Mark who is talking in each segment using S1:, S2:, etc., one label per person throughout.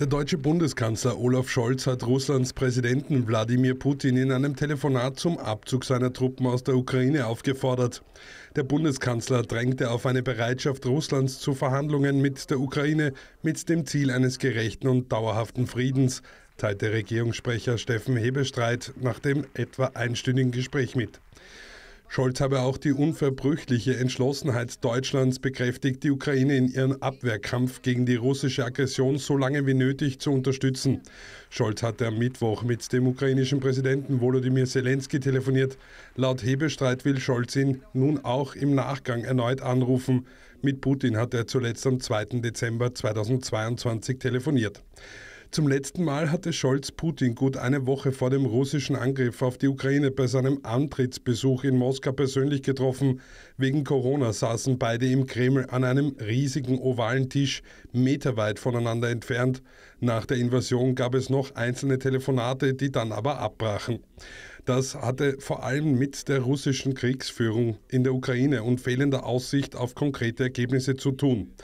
S1: Der deutsche Bundeskanzler Olaf Scholz hat Russlands Präsidenten Wladimir Putin in einem Telefonat zum Abzug seiner Truppen aus der Ukraine aufgefordert. Der Bundeskanzler drängte auf eine Bereitschaft Russlands zu Verhandlungen mit der Ukraine mit dem Ziel eines gerechten und dauerhaften Friedens, teilte Regierungssprecher Steffen Hebestreit nach dem etwa einstündigen Gespräch mit. Scholz habe auch die unverbrüchliche Entschlossenheit Deutschlands bekräftigt, die Ukraine in ihrem Abwehrkampf gegen die russische Aggression so lange wie nötig zu unterstützen. Scholz hatte am Mittwoch mit dem ukrainischen Präsidenten Volodymyr Zelensky telefoniert. Laut Hebestreit will Scholz ihn nun auch im Nachgang erneut anrufen. Mit Putin hat er zuletzt am 2. Dezember 2022 telefoniert. Zum letzten Mal hatte Scholz Putin gut eine Woche vor dem russischen Angriff auf die Ukraine bei seinem Antrittsbesuch in Moskau persönlich getroffen. Wegen Corona saßen beide im Kreml an einem riesigen ovalen Tisch, meterweit voneinander entfernt. Nach der Invasion gab es noch einzelne Telefonate, die dann aber abbrachen. Das hatte vor allem mit der russischen Kriegsführung in der Ukraine und fehlender Aussicht auf konkrete Ergebnisse zu tun.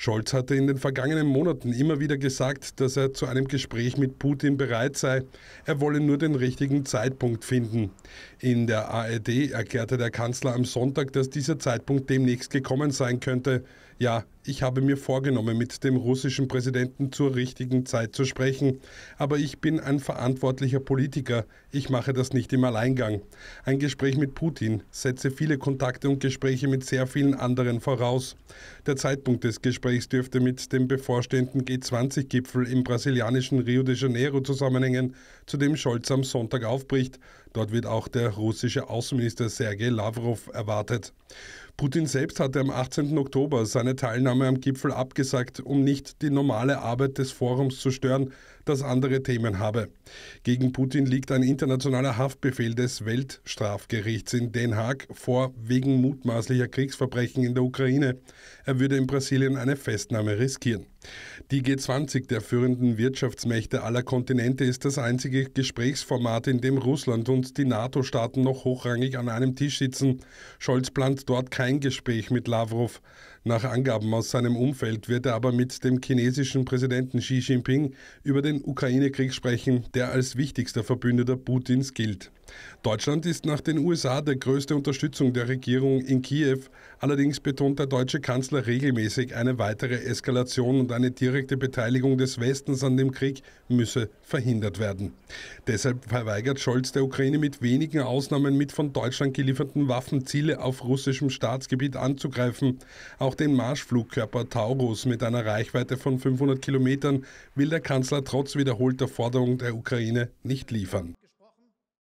S1: Scholz hatte in den vergangenen Monaten immer wieder gesagt, dass er zu einem Gespräch mit Putin bereit sei. Er wolle nur den richtigen Zeitpunkt finden. In der ARD erklärte der Kanzler am Sonntag, dass dieser Zeitpunkt demnächst gekommen sein könnte. Ja, ich habe mir vorgenommen, mit dem russischen Präsidenten zur richtigen Zeit zu sprechen. Aber ich bin ein verantwortlicher Politiker. Ich mache das nicht im Alleingang. Ein Gespräch mit Putin setze viele Kontakte und Gespräche mit sehr vielen anderen voraus. Der Zeitpunkt des Gesprächs dürfte mit dem bevorstehenden G20-Gipfel im brasilianischen Rio de Janeiro zusammenhängen, zu dem Scholz am Sonntag aufbricht. Dort wird auch der russische Außenminister Sergei Lavrov erwartet. Putin selbst hatte am 18. Oktober seine Teilnahme am Gipfel abgesagt, um nicht die normale Arbeit des Forums zu stören, das andere Themen habe. Gegen Putin liegt ein internationaler Haftbefehl des Weltstrafgerichts in Den Haag vor wegen mutmaßlicher Kriegsverbrechen in der Ukraine. Er würde in Brasilien eine Festnahme riskieren. Die G20 der führenden Wirtschaftsmächte aller Kontinente ist das einzige Gesprächsformat, in dem Russland und die NATO-Staaten noch hochrangig an einem Tisch sitzen. Scholz plant dort kein Gespräch mit Lavrov. Nach Angaben aus seinem Umfeld wird er aber mit dem chinesischen Präsidenten Xi Jinping über den Ukraine-Krieg sprechen, der als wichtigster Verbündeter Putins gilt. Deutschland ist nach den USA der größte Unterstützung der Regierung in Kiew. Allerdings betont der deutsche Kanzler regelmäßig, eine weitere Eskalation und eine direkte Beteiligung des Westens an dem Krieg müsse verhindert werden. Deshalb verweigert Scholz der Ukraine mit wenigen Ausnahmen mit von Deutschland gelieferten Waffen Ziele auf russischem Staatsgebiet anzugreifen. Auch den Marschflugkörper Taurus mit einer Reichweite von 500 Kilometern will der Kanzler trotz wiederholter Forderung der Ukraine nicht liefern.